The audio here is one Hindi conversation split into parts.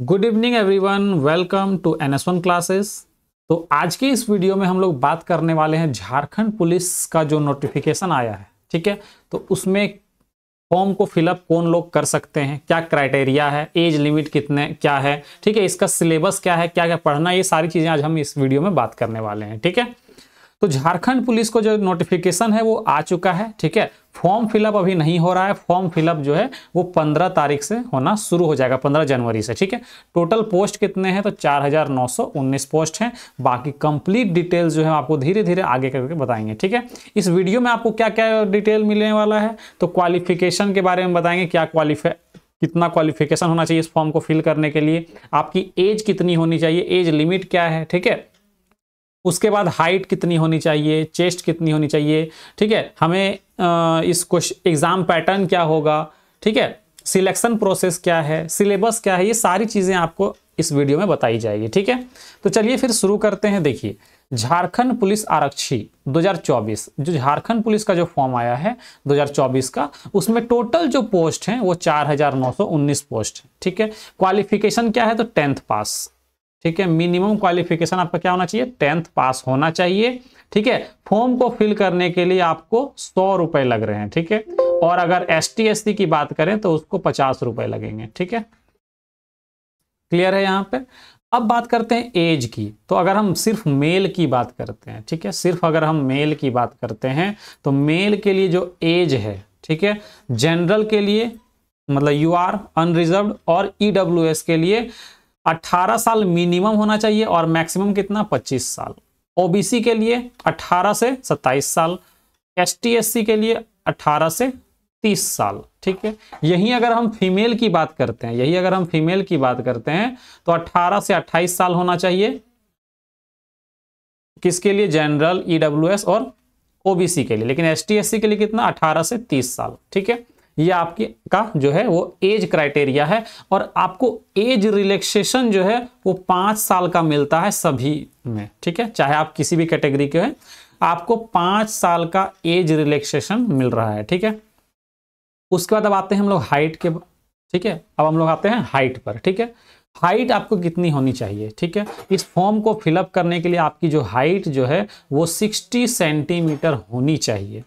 Good evening everyone welcome to N S one classes तो आज के इस वीडियो में हम लोग बात करने वाले हैं झारखंड पुलिस का जो नोटिफिकेशन आया है ठीक है तो उसमें फॉर्म को फिलअप कौन लोग कर सकते हैं क्या क्राइटेरिया है एज लिमिट कितने क्या है ठीक है इसका सिलेबस क्या है क्या क्या पढ़ना ये सारी चीज़ें आज हम इस वीडियो में बात करने वाले हैं ठीक है तो झारखंड पुलिस को जो नोटिफिकेशन है वो आ चुका है ठीक है फॉर्म फिलअप अभी नहीं हो रहा है फॉर्म फिलअप जो है वो पंद्रह तारीख से होना शुरू हो जाएगा पंद्रह जनवरी से ठीक है टोटल पोस्ट कितने हैं तो चार हजार नौ सौ उन्नीस पोस्ट हैं बाकी कंप्लीट डिटेल्स जो है आपको धीरे धीरे आगे करके बताएंगे ठीक है इस वीडियो में आपको क्या क्या डिटेल मिलने वाला है तो क्वालिफिकेशन के बारे में बताएंगे क्या क्वालिफाई कितना क्वालिफिकेशन होना चाहिए इस फॉर्म को फिल करने के लिए आपकी एज कितनी होनी चाहिए एज लिमिट क्या है ठीक है उसके बाद हाइट कितनी होनी चाहिए चेस्ट कितनी होनी चाहिए ठीक है हमें आ, इस क्वेश्चन एग्ज़ाम पैटर्न क्या होगा ठीक है सिलेक्शन प्रोसेस क्या है सिलेबस क्या है ये सारी चीज़ें आपको इस वीडियो में बताई जाएगी ठीक है तो चलिए फिर शुरू करते हैं देखिए झारखंड पुलिस आरक्षी 2024 जो झारखंड पुलिस का जो फॉर्म आया है 2024 का उसमें टोटल जो पोस्ट हैं वो 4919 पोस्ट है ठीक है क्वालिफिकेशन क्या है तो टेंथ पास ठीक है मिनिमम क्वालिफिकेशन आपका क्या होना चाहिए टेंथ पास होना चाहिए ठीक है फॉर्म को फिल करने के लिए आपको सौ रुपए लग रहे हैं ठीक है और अगर एस टी की बात करें तो उसको पचास रुपए लगेंगे ठीक है क्लियर है यहां पे अब बात करते हैं एज की तो अगर हम सिर्फ मेल की बात करते हैं ठीक है सिर्फ अगर हम मेल की बात करते हैं तो मेल के लिए जो एज है ठीक है जनरल के लिए मतलब यू आर अनरिजर्व और ईडब्ल्यू e के लिए 18 साल मिनिमम होना चाहिए और मैक्सिमम कितना 25 साल ओबीसी के लिए 18 से 27 साल एस टी के लिए 18 से 30 साल ठीक है यही अगर हम फीमेल की बात करते हैं यही अगर हम फीमेल की बात करते हैं तो 18 से 28 साल होना चाहिए किसके लिए जनरल ईडब्ल्यूएस e और ओबीसी के लिए लेकिन एस के लिए कितना 18 से 30 साल ठीक है ये आपके का जो है वो एज क्राइटेरिया है और आपको एज रिलैक्सेशन जो है वो पांच साल का मिलता है सभी में ठीक है चाहे आप किसी भी कैटेगरी के हैं आपको पांच साल का एज रिलैक्सेशन मिल रहा है ठीक है उसके बाद अब आते हैं हम लोग हाइट के ठीक है अब हम लोग आते हैं हाइट पर ठीक है हाइट आपको कितनी होनी चाहिए ठीक है इस फॉर्म को फिलअप करने के लिए आपकी जो हाइट जो है वो 60 सेंटीमीटर होनी चाहिए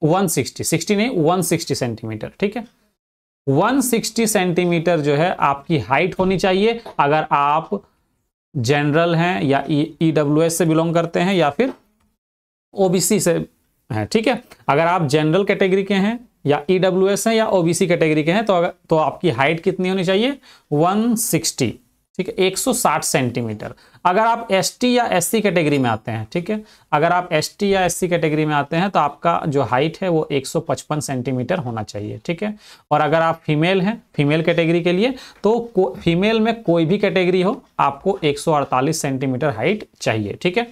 160 60 नहीं 160 सेंटीमीटर ठीक है 160 सेंटीमीटर जो है आपकी हाइट होनी चाहिए अगर आप जनरल हैं या ई डब्ल्यू एस से बिलोंग करते हैं या फिर ओबीसी से हैं ठीक है अगर आप जनरल कैटेगरी के हैं या ई डब्ल्यू एस हैं या ओबीसी कैटेगरी के हैं तो अगर तो आपकी हाइट कितनी होनी चाहिए 160 ठीक है 160 सेंटीमीटर अगर आप एसटी या एससी कैटेगरी में आते हैं ठीक है अगर आप एसटी या एससी कैटेगरी में आते हैं तो आपका जो हाइट है वो 155 सेंटीमीटर होना चाहिए ठीक है और अगर आप फीमेल हैं फीमेल कैटेगरी के लिए तो फीमेल में कोई भी कैटेगरी हो आपको 148 सेंटीमीटर हाइट चाहिए ठीक है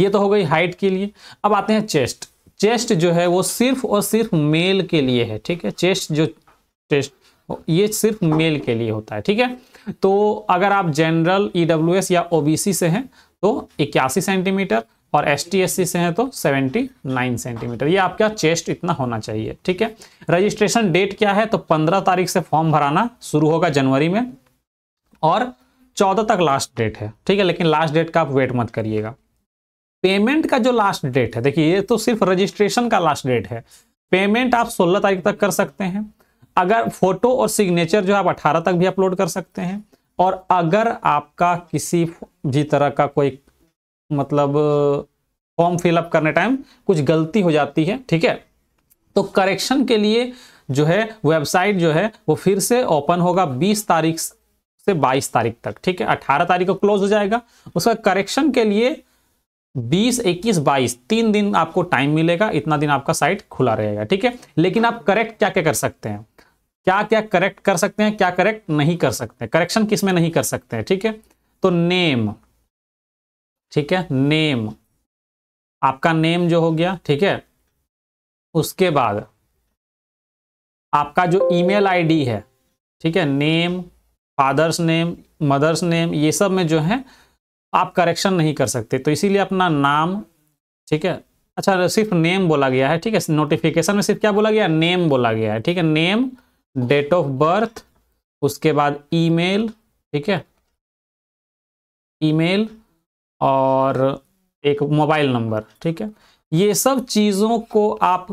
ये तो हो गई हाइट के लिए अब आते हैं चेस्ट चेस्ट जो है वो सिर्फ और सिर्फ मेल के लिए है ठीक है चेस्ट जो चेस्ट ये सिर्फ मेल के लिए होता है ठीक है तो अगर आप जनरल ई e या ओ से हैं तो इक्यासी सेंटीमीटर और एस टी से हैं तो 79 सेंटीमीटर ये आपका चेस्ट इतना होना चाहिए ठीक है रजिस्ट्रेशन डेट क्या है तो 15 तारीख से फॉर्म भराना शुरू होगा जनवरी में और 14 तक लास्ट डेट है ठीक है लेकिन लास्ट डेट का आप वेट मत करिएगा पेमेंट का जो लास्ट डेट है देखिए ये तो सिर्फ रजिस्ट्रेशन का लास्ट डेट है पेमेंट आप 16 तारीख तक कर सकते हैं अगर फोटो और सिग्नेचर जो है आप अठारह तक भी अपलोड कर सकते हैं और अगर आपका किसी भी तरह का कोई मतलब फॉर्म फिलअप करने टाइम कुछ गलती हो जाती है ठीक है तो करेक्शन के लिए जो है वेबसाइट जो है वो फिर से ओपन होगा 20 तारीख से 22 तारीख तक ठीक है 18 तारीख को क्लोज हो जाएगा उसका करेक्शन के लिए 20, 21, 22 तीन दिन आपको टाइम मिलेगा इतना दिन आपका साइट खुला रहेगा ठीक है लेकिन आप करेक्ट क्या क्या कर सकते हैं क्या क्या करेक्ट कर सकते हैं क्या करेक्ट नहीं कर सकते करेक्शन किस में नहीं कर सकते हैं ठीक है तो नेम ठीक है नेम आपका नेम जो हो गया ठीक है उसके बाद आपका जो ईमेल आईडी है ठीक है name father's name mother's name ये सब में जो है आप करेक्शन नहीं कर सकते तो इसीलिए अपना नाम ठीक है अच्छा सिर्फ नेम बोला गया है ठीक है नोटिफिकेशन में सिर्फ क्या बोला गया नेम बोला गया है ठीक है नेम डेट ऑफ बर्थ उसके बाद ईमेल ठीक है ईमेल और एक मोबाइल नंबर ठीक है ये सब चीज़ों को आप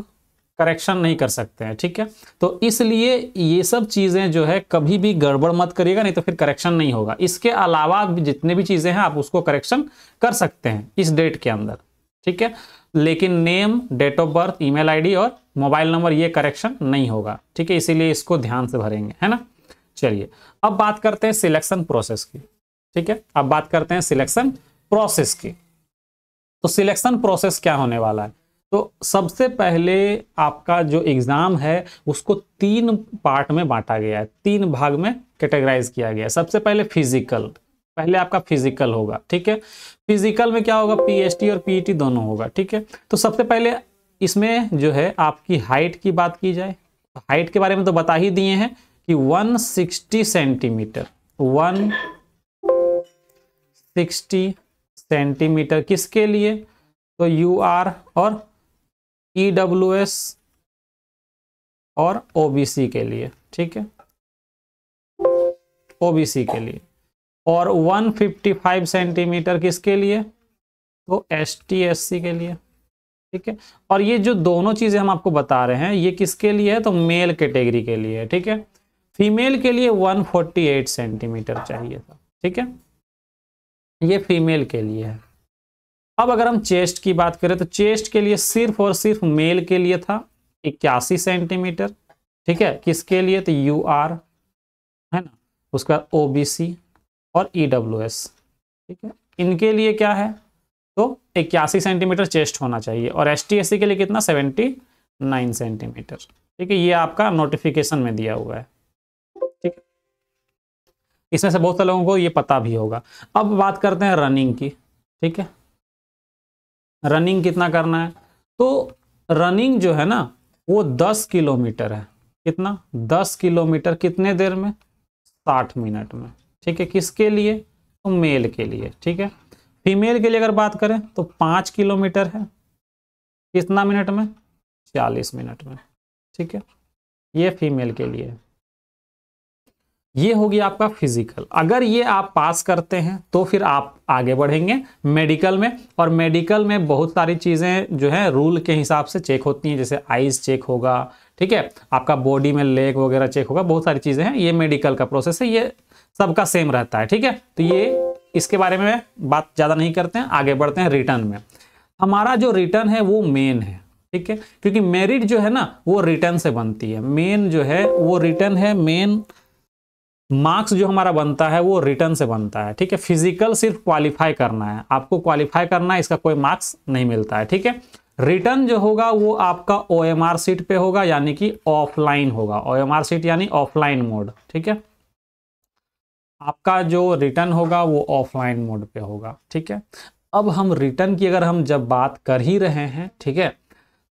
करेक्शन नहीं कर सकते हैं ठीक है तो इसलिए ये सब चीज़ें जो है कभी भी गड़बड़ मत करिएगा नहीं तो फिर करेक्शन नहीं होगा इसके अलावा जितने भी चीज़ें हैं आप उसको करेक्शन कर सकते हैं इस डेट के अंदर ठीक है लेकिन name date of birth email ID और मोबाइल नंबर ये करेक्शन नहीं होगा ठीक है इसीलिए इसको ध्यान से भरेंगे है ना चलिए अब बात करते हैं सिलेक्शन प्रोसेस की ठीक है अब बात करते हैं सिलेक्शन प्रोसेस की तो सिलेक्शन प्रोसेस क्या होने वाला है तो सबसे पहले आपका जो एग्ज़ाम है उसको तीन पार्ट में बांटा गया है तीन भाग में कैटेगराइज किया गया है सबसे पहले फिजिकल पहले आपका फिजिकल होगा ठीक है फिजिकल में क्या होगा पीएचटी और पीईटी दोनों होगा ठीक है तो सबसे पहले इसमें जो है आपकी हाइट की बात की जाए हाइट तो के बारे में तो बता ही दिए हैं कि 160 सेंटीमीटर 160 सेंटीमीटर किसके लिए तो यू आर और ई डब्ल्यू एस और ओ बी सी के लिए ठीक है ओ बी सी के लिए और 155 सेंटीमीटर किसके लिए तो एस टी एस सी के लिए ठीक है और ये जो दोनों चीज़ें हम आपको बता रहे हैं ये किसके लिए है तो मेल कैटेगरी के लिए है ठीक है फीमेल के लिए 148 सेंटीमीटर चाहिए था ठीक है ये फीमेल के लिए है अब अगर हम चेस्ट की बात करें तो चेस्ट के लिए सिर्फ और सिर्फ मेल के लिए था इक्यासी सेंटीमीटर ठीक है किसके लिए तो यू आर है ना उसके बाद ओ बी सी और ई डब्ल्यू एस ठीक है इनके लिए क्या है तो इक्यासी सेंटीमीटर चेस्ट होना चाहिए और एस टी के लिए कितना सेवेंटी नाइन सेंटीमीटर ठीक है ये आपका नोटिफिकेशन में दिया हुआ है ठीक है इसमें से बहुत से लोगों को ये पता भी होगा अब बात करते हैं रनिंग की ठीक है रनिंग कितना करना है तो रनिंग जो है ना वो दस किलोमीटर है कितना दस किलोमीटर कितने देर में साठ मिनट में ठीक है किसके लिए तो मेल के लिए ठीक है फीमेल के लिए अगर बात करें तो पांच किलोमीटर है कितना मिनट में चालीस मिनट में ठीक है ये फीमेल के लिए ये हो गया आपका फिजिकल अगर ये आप पास करते हैं तो फिर आप आगे बढ़ेंगे मेडिकल में और मेडिकल में बहुत सारी चीज़ें जो है रूल के हिसाब से चेक होती हैं जैसे आइज चेक होगा ठीक है आपका बॉडी में लेग वगैरह चेक होगा बहुत सारी चीज़ें हैं ये मेडिकल का प्रोसेस है ये सबका सेम रहता है ठीक है तो ये इसके बारे में बात ज़्यादा नहीं करते हैं आगे बढ़ते हैं रिटर्न में हमारा जो रिटर्न है वो मेन है ठीक है क्योंकि मेरिट जो है ना वो रिटर्न से बनती है मेन जो है वो रिटर्न है मेन मार्क्स जो हमारा बनता है वो रिटर्न से बनता है ठीक है फिजिकल सिर्फ क्वालिफाई करना है आपको क्वालिफाई करना है इसका कोई मार्क्स नहीं मिलता है ठीक है रिटर्न जो होगा वो आपका ओ एम आर सीट पे होगा यानी कि ऑफलाइन होगा ओ एम आर सीट यानी ऑफलाइन मोड ठीक है आपका जो रिटर्न होगा वो ऑफलाइन मोड पे होगा ठीक है अब हम रिटर्न की अगर हम जब बात कर ही रहे हैं ठीक है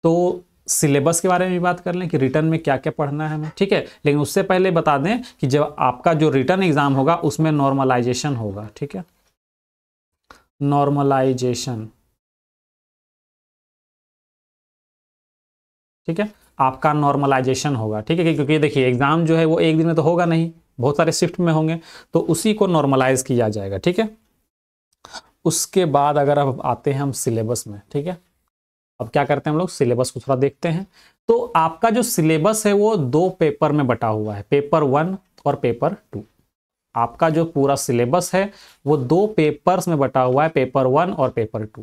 तो सिलेबस के बारे में भी बात कर लें कि रिटर्न में क्या क्या पढ़ना है हमें ठीक है लेकिन उससे पहले बता दें कि जब आपका जो रिटर्न एग्जाम होगा उसमें नॉर्मलाइजेशन होगा ठीक है नॉर्मलाइजेशन ठीक है आपका नॉर्मलाइजेशन होगा ठीक है क्योंकि देखिए एग्जाम जो है वो एक दिन में तो होगा नहीं बहुत सारे शिफ्ट में होंगे तो उसी को नॉर्मलाइज किया जाएगा ठीक है उसके बाद अगर अब आते हैं हम सिलेबस में ठीक है अब क्या करते हैं हम लोग सिलेबस को थोड़ा देखते हैं तो आपका जो सिलेबस है वो दो पेपर में बटा हुआ है पेपर वन और पेपर टू आपका जो पूरा सिलेबस है वो दो पेपर्स में बटा हुआ है पेपर वन और पेपर टू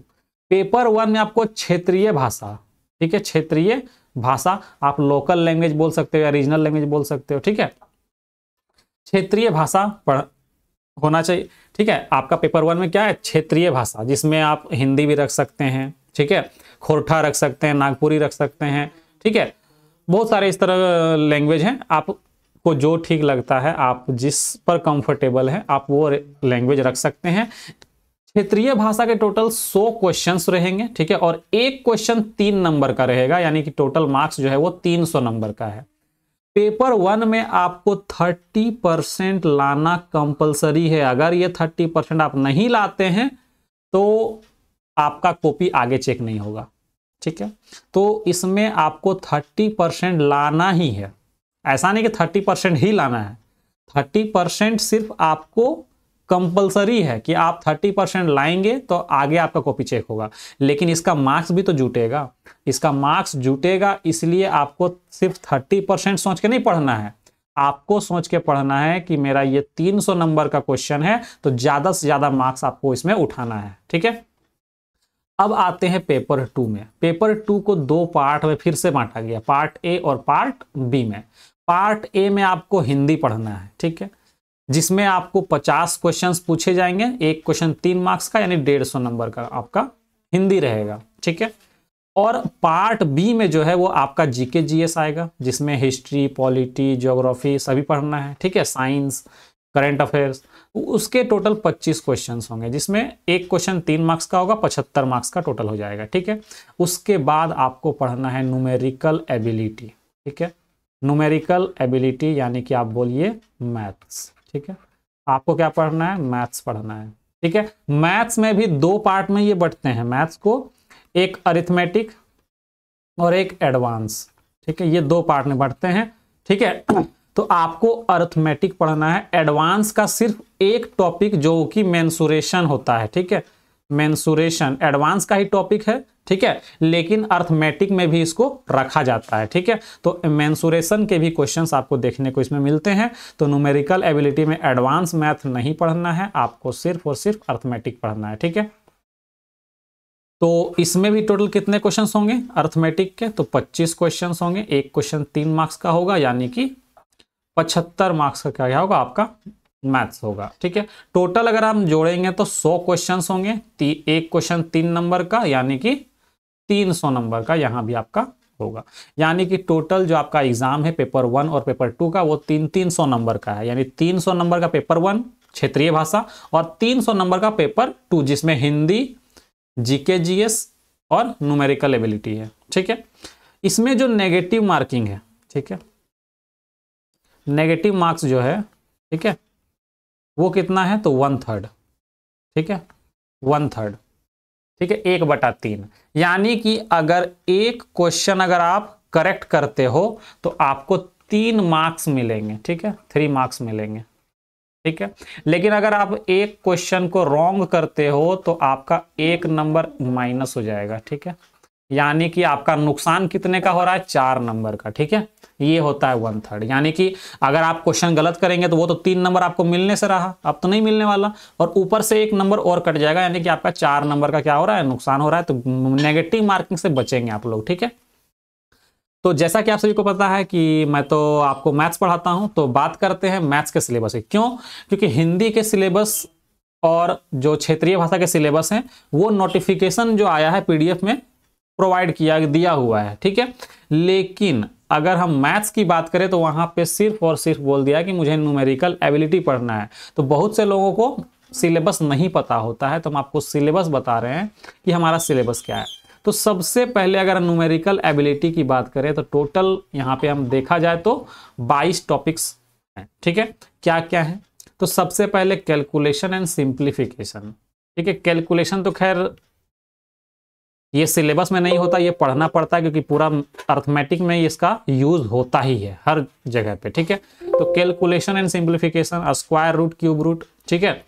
पेपर वन में आपको क्षेत्रीय भाषा ठीक है क्षेत्रीय भाषा आप लोकल लैंग्वेज बोल सकते हो या रीजनल लैंग्वेज बोल सकते हो ठीक है क्षेत्रीय भाषा पढ़ होना चाहिए ठीक है आपका पेपर वन में क्या है क्षेत्रीय भाषा जिसमें आप हिंदी भी रख सकते हैं ठीक है खोरठा रख सकते हैं नागपुरी रख सकते हैं ठीक है बहुत सारे इस तरह लैंग्वेज हैं आपको जो ठीक लगता है आप जिस पर कंफर्टेबल है आप वो लैंग्वेज रख सकते हैं क्षेत्रीय भाषा के टोटल 100 क्वेश्चंस रहेंगे ठीक है और एक क्वेश्चन तीन नंबर का रहेगा यानी कि टोटल मार्क्स जो है वो 300 नंबर का है पेपर वन में आपको 30 परसेंट लाना कंपलसरी है अगर ये 30 परसेंट आप नहीं लाते हैं तो आपका कॉपी आगे चेक नहीं होगा ठीक है तो इसमें आपको 30 परसेंट लाना ही है ऐसा नहीं कि 30 परसेंट ही लाना है 30 परसेंट सिर्फ आपको कंपलसरी है कि आप 30 परसेंट लाएंगे तो आगे आपका कॉपी चेक होगा लेकिन इसका मार्क्स भी तो जुटेगा इसका मार्क्स जुटेगा इसलिए आपको सिर्फ 30 परसेंट सोच के नहीं पढ़ना है आपको सोच के पढ़ना है कि मेरा ये 300 नंबर का क्वेश्चन है तो ज़्यादा से ज़्यादा मार्क्स आपको इसमें उठाना है ठीक है अब आते हैं पेपर टू में पेपर टू को दो पार्ट में फिर से बांटा गया पार्ट ए और पार्ट बी में पार्ट ए में आपको हिंदी पढ़ना है ठीक है जिसमें आपको 50 क्वेश्चंस पूछे जाएंगे एक क्वेश्चन तीन मार्क्स का यानी डेढ़ सौ नंबर का आपका हिंदी रहेगा ठीक है और पार्ट बी में जो है वो आपका जीके जीएस आएगा जिसमें हिस्ट्री पॉलिटी ज्योग्राफी सभी पढ़ना है ठीक है साइंस करंट अफेयर्स उसके टोटल 25 क्वेश्चन होंगे जिसमें एक क्वेश्चन तीन मार्क्स का होगा पचहत्तर मार्क्स का टोटल हो जाएगा ठीक है उसके बाद आपको पढ़ना है न्यूमेरिकल एबिलिटी ठीक है न्यूमेरिकल एबिलिटी यानी कि आप बोलिए मैथ्स ठीक है आपको क्या पढ़ना है मैथ्स पढ़ना है ठीक है मैथ्स में भी दो पार्ट में ये बढ़ते हैं मैथ्स को एक अरिथमेटिक और एक एडवांस ठीक है ये दो पार्ट में बढ़ते हैं ठीक है तो आपको अर्थमेटिक पढ़ना है एडवांस का सिर्फ एक टॉपिक जो कि मेंसुरेशन होता है ठीक है मैंसूरेशन एडवांस का ही टॉपिक है ठीक है लेकिन अर्थमेटिक में भी इसको रखा जाता है ठीक है तो मैंसूरेशन के भी क्वेश्चंस आपको देखने को इसमें मिलते हैं तो न्यूमेरिकल एबिलिटी में एडवांस मैथ नहीं पढ़ना है आपको सिर्फ और सिर्फ अर्थमेटिक पढ़ना है ठीक है तो इसमें भी टोटल कितने क्वेश्चन होंगे अर्थमेटिक के तो 25 क्वेश्चन होंगे एक क्वेश्चन तीन मार्क्स का होगा यानी कि 75 मार्क्स का क्या होगा आपका मैथ्स होगा ठीक है टोटल अगर हम जोड़ेंगे तो 100 क्वेश्चंस होंगे एक क्वेश्चन तीन नंबर का यानी कि 300 नंबर का यहां भी आपका होगा यानी कि टोटल जो आपका एग्जाम है पेपर वन और पेपर टू का वो तीन तीन सौ नंबर का है यानी तीन सौ नंबर का पेपर वन क्षेत्रीय भाषा और तीन सौ नंबर का पेपर टू जिसमें हिंदी जीके जीएस और न्यूमेरिकल एबिलिटी है ठीक है इसमें जो नेगेटिव मार्किंग है ठीक है नेगेटिव मार्क्स जो है ठीक है वो कितना है तो वन थर्ड ठीक है वन थर्ड ठीक है एक बटा तीन यानी कि अगर एक क्वेश्चन अगर आप करेक्ट करते हो तो आपको तीन मार्क्स मिलेंगे ठीक है थ्री मार्क्स मिलेंगे ठीक है लेकिन अगर आप एक क्वेश्चन को रॉन्ग करते हो तो आपका एक नंबर माइनस हो जाएगा ठीक है यानी कि आपका नुकसान कितने का हो रहा है चार नंबर का ठीक है ये होता है वन थर्ड यानी कि अगर आप क्वेश्चन गलत करेंगे तो वो तो तीन नंबर आपको मिलने से रहा अब तो नहीं मिलने वाला और ऊपर से एक नंबर और कट जाएगा यानी कि आपका चार नंबर का क्या हो रहा है नुकसान हो रहा है तो नेगेटिव मार्किंग से बचेंगे आप लोग ठीक है तो जैसा कि आप सभी को पता है कि मैं तो आपको मैथ्स पढ़ाता हूं तो बात करते हैं मैथ्स के सिलेबस की क्यों क्योंकि हिंदी के सिलेबस और जो क्षेत्रीय भाषा के सिलेबस हैं वो नोटिफिकेशन जो आया है पीडीएफ में प्रोवाइड किया दिया हुआ है ठीक है लेकिन अगर हम मैथ्स की बात करें तो वहाँ पे सिर्फ और सिर्फ बोल दिया कि मुझे न्यूमेरिकल एबिलिटी पढ़ना है तो बहुत से लोगों को सिलेबस नहीं पता होता है तो हम आपको सिलेबस बता रहे हैं कि हमारा सिलेबस क्या है तो सबसे पहले अगर न्यूमेरिकल एबिलिटी की बात करें तो टोटल यहाँ पे हम देखा जाए तो 22 टॉपिक्स हैं ठीक है क्या क्या है तो सबसे पहले कैलकुलेशन एंड सिंप्लीफिकेशन ठीक है कैलकुलेशन तो खैर ये सिलेबस में नहीं होता ये पढ़ना पड़ता है क्योंकि पूरा अर्थमेटिक में इसका यूज होता ही है हर जगह पे ठीक है तो calculation and simplification square root cube root ठीक है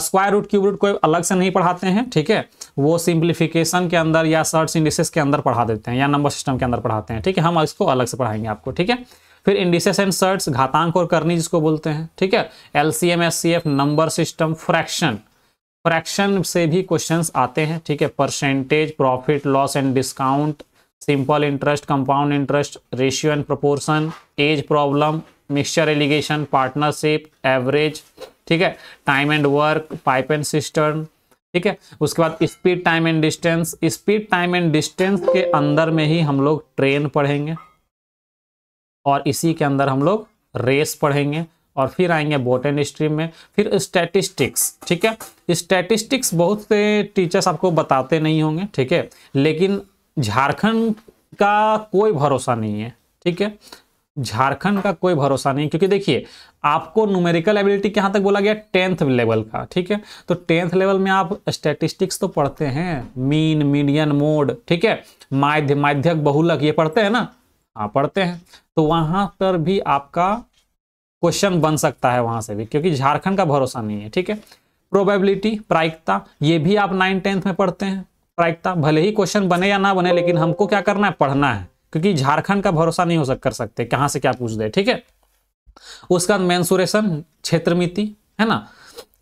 स्क्वायर रूट क्यूब रूट कोई अलग से नहीं पढ़ाते हैं ठीक है वो सिंप्लीफिकेशन के अंदर या सर्ट इंडिसेस के अंदर पढ़ा देते हैं या नंबर सिस्टम के अंदर पढ़ाते हैं ठीक है हम इसको अलग से पढ़ाएंगे आपको ठीक है फिर इंडिसेस एंड सर्ट्स घातांक और करनी जिसको बोलते हैं ठीक है L C M S C F number system fraction fraction से भी क्वेश्चंस आते हैं ठीक है percentage profit loss and discount simple interest compound interest ratio and proportion age problem mixture alligation partnership average ठीक है time and work pipe and system ठीक है उसके बाद speed time and distance speed time and distance के अंदर में ही हम लोग ट्रेन पढ़ेंगे और इसी के अंदर हम लोग रेस पढ़ेंगे और फिर आएंगे बोटन स्ट्रीम में फिर स्टैटिस्टिक्स ठीक है स्टैटिस्टिक्स बहुत से टीचर्स आपको बताते नहीं होंगे ठीक है लेकिन झारखंड का कोई भरोसा नहीं है ठीक है झारखंड का कोई भरोसा नहीं क्योंकि देखिए आपको न्यूमेरिकल एबिलिटी कहाँ तक बोला गया टेंथ लेवल का ठीक है तो टेंथ लेवल में आप स्टैटिस्टिक्स तो पढ़ते हैं मीन मीडियन मोड ठीक है माध्य माध्यक बहुलक ये पढ़ते हैं ना हाँ पढ़ते हैं तो वहाँ पर भी आपका क्वेश्चन बन सकता है वहां से भी क्योंकि झारखंड का भरोसा नहीं है ठीक है प्रोबेबिलिटी प्रायिकता ये भी आप नाइन टेंथ में पढ़ते हैं प्रायिकता भले ही क्वेश्चन बने या ना बने लेकिन हमको क्या करना है पढ़ना है क्योंकि झारखंड का भरोसा नहीं हो सक कर सकते कहाँ से क्या पूछ दे ठीक है उसका मैंसुरेशन क्षेत्रमिति है ना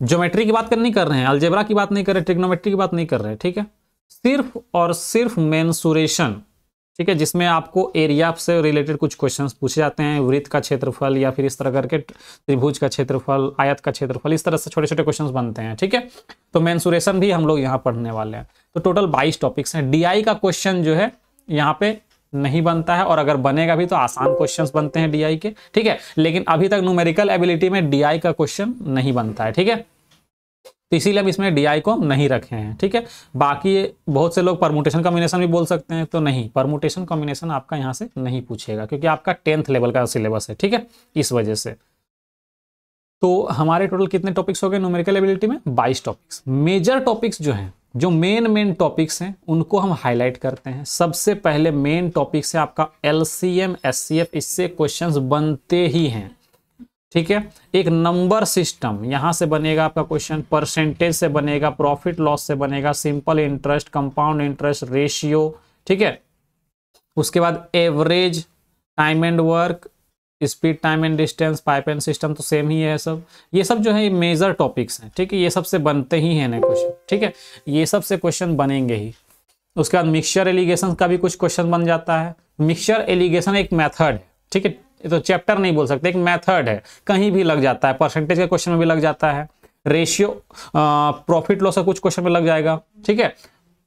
ज्योमेट्री की बात कर नहीं कर रहे हैं अल्जेब्रा की बात नहीं कर रहे ट्रिग्नोमेट्री की बात नहीं कर रहे ठीक है सिर्फ और सिर्फ मैंसुरेशन ठीक है जिसमें आपको एरिया से रिलेटेड कुछ क्वेश्चन पूछे जाते हैं वृत्त का क्षेत्रफल या फिर इस तरह करके त्रिभुज का क्षेत्रफल आयत का क्षेत्रफल इस तरह से छोटे छोटे क्वेश्चन बनते हैं ठीक है तो मैंसुरेशन भी हम लोग यहाँ पढ़ने वाले हैं तो टोटल बाईस टॉपिक्स हैं डी का क्वेश्चन जो है यहाँ पे नहीं बनता है और अगर बनेगा भी तो आसान क्वेश्चन बनते हैं डी के ठीक है लेकिन अभी तक न्यूमेरिकल एबिलिटी में डीआई का क्वेश्चन नहीं बनता है ठीक है तो इसीलिए हम इसमें डी को नहीं रखे हैं ठीक है बाकी बहुत से लोग परमोटेशन कॉम्बिनेशन भी बोल सकते हैं तो नहीं परमोटेशन कॉम्बिनेशन आपका यहाँ से नहीं पूछेगा क्योंकि आपका टेंथ लेवल का सिलेबस है ठीक है इस वजह से तो हमारे टोटल कितने टॉपिक्स हो गए न्यूमेरिकल एबिलिटी में बाईस टॉपिक्स मेजर टॉपिक्स जो हैं जो मेन मेन टॉपिक्स हैं उनको हम हाईलाइट करते हैं सबसे पहले मेन टॉपिक्स है आपका L C M S C F इससे क्वेश्चन बनते ही हैं ठीक है एक नंबर सिस्टम यहां से बनेगा आपका क्वेश्चन परसेंटेज से बनेगा प्रॉफिट लॉस से बनेगा simple interest compound interest ratio ठीक है उसके बाद average time and work speed time and distance pipe and system तो सेम ही है सब ये सब जो है मेजर टॉपिक्स हैं ठीक है ये सब से बनते ही हैं ना क्वेश्चन ठीक है ये सब से क्वेश्चन बनेंगे ही उसके बाद मिक्सचर एलिगेशन का भी कुछ क्वेश्चन बन जाता है मिक्सचर एलिगेशन एक मैथड है ठीक है तो चैप्टर नहीं बोल सकते एक मेथड है कहीं भी लग जाता है परसेंटेज के क्वेश्चन में भी लग जाता है रेशियो प्रॉफिट लॉस का कुछ क्वेश्चन में लग जाएगा ठीक है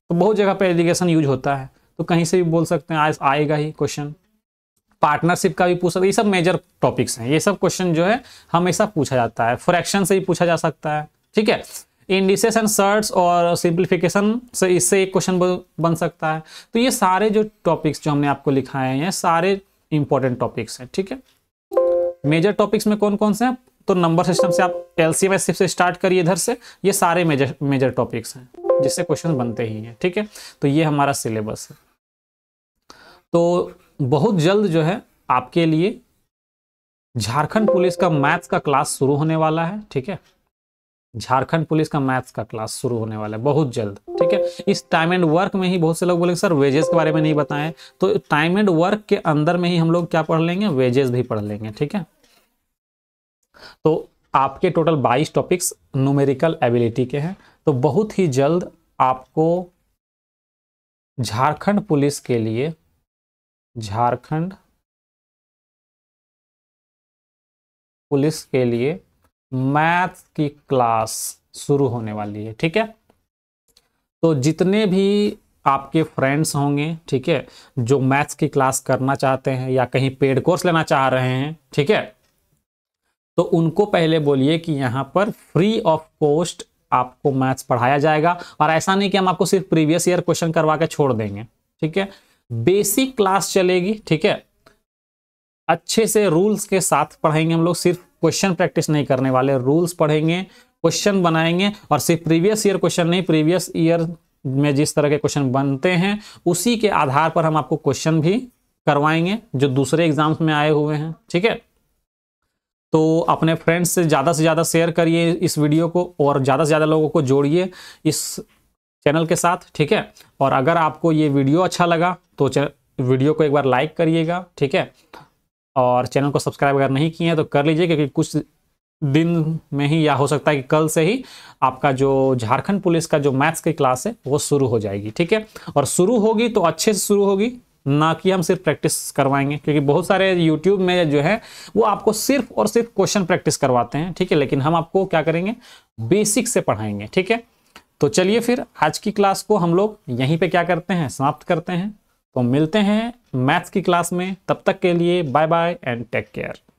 तो बहुत जगह पे एजुकेशन यूज होता है तो कहीं से भी बोल सकते हैं आज आएगा ही क्वेश्चन पार्टनरशिप का भी पूछ सकते ये सब मेजर टॉपिक्स हैं ये सब क्वेश्चन जो है हमेशा पूछा जाता है फ्रैक्शन से भी पूछा जा सकता है ठीक है इंडिसेस एंड सर्ट्स और सिंप्लीफिकेशन से इससे एक क्वेश्चन बन सकता है तो ये सारे जो टॉपिक्स जो हमने आपको लिखाए हैं सारे इंपॉर्टेंट टॉपिक्स हैं ठीक है मेजर टॉपिक्स में कौन कौन से हैं तो नंबर सिस्टम से आप एलसीएम एससीएफ से स्टार्ट करिए इधर से ये सारे मेजर मेजर टॉपिक्स हैं जिससे क्वेश्चन बनते ही हैं ठीक है थीके? तो ये हमारा सिलेबस है तो बहुत जल्द जो है आपके लिए झारखंड पुलिस का मैथ्स का क्लास शुरू होने वाला है ठीक है झारखंड पुलिस का मैथ्स का क्लास शुरू होने वाला है बहुत जल्द ठीक है इस टाइम एंड वर्क में ही बहुत से लोग बोलेंगे सर वेजेस के बारे में नहीं बताएं तो टाइम एंड वर्क के अंदर में ही हम लोग क्या पढ़ लेंगे वेजेस भी पढ़ लेंगे ठीक है तो आपके टोटल 22 टॉपिक्स न्यूमेरिकल एबिलिटी के हैं तो बहुत ही जल्द आपको झारखंड पुलिस के लिए झारखंड पुलिस के लिए मैथ्स की क्लास शुरू होने वाली है ठीक है तो जितने भी आपके फ्रेंड्स होंगे ठीक है जो मैथ्स की क्लास करना चाहते हैं या कहीं पेड कोर्स लेना चाह रहे हैं ठीक है तो उनको पहले बोलिए कि यहाँ पर फ्री ऑफ कॉस्ट आपको मैथ्स पढ़ाया जाएगा और ऐसा नहीं कि हम आपको सिर्फ प्रीवियस ईयर क्वेश्चन करवा के छोड़ देंगे ठीक है बेसिक क्लास चलेगी ठीक है अच्छे से रूल्स के साथ पढ़ेंगे हम लोग सिर्फ क्वेश्चन प्रैक्टिस नहीं करने वाले रूल्स पढ़ेंगे क्वेश्चन बनाएंगे और सिर्फ प्रीवियस ईयर क्वेश्चन नहीं प्रीवियस ईयर में जिस तरह के क्वेश्चन बनते हैं उसी के आधार पर हम आपको क्वेश्चन भी करवाएंगे जो दूसरे एग्जाम्स में आए हुए हैं ठीक है तो अपने फ्रेंड्स से ज़्यादा से ज़्यादा शेयर करिए इस वीडियो को और ज़्यादा से ज़्यादा लोगों को जोड़िए इस चैनल के साथ ठीक है और अगर आपको ये वीडियो अच्छा लगा तो वीडियो को एक बार लाइक करिएगा ठीक है और चैनल को सब्सक्राइब अगर नहीं किए हैं तो कर लीजिए क्योंकि कुछ दिन में ही या हो सकता है कि कल से ही आपका जो झारखंड पुलिस का जो मैथ्स की क्लास है वो शुरू हो जाएगी ठीक है और शुरू होगी तो अच्छे से शुरू होगी ना कि हम सिर्फ प्रैक्टिस करवाएंगे क्योंकि बहुत सारे यूट्यूब में जो है वो आपको सिर्फ और सिर्फ क्वेश्चन प्रैक्टिस करवाते हैं ठीक है लेकिन हम आपको क्या करेंगे बेसिक से पढ़ाएंगे ठीक है तो चलिए फिर आज की क्लास को हम लोग यहीं पर क्या करते हैं समाप्त करते हैं तो मिलते हैं मैथ्स की क्लास में तब तक के लिए bye bye and take care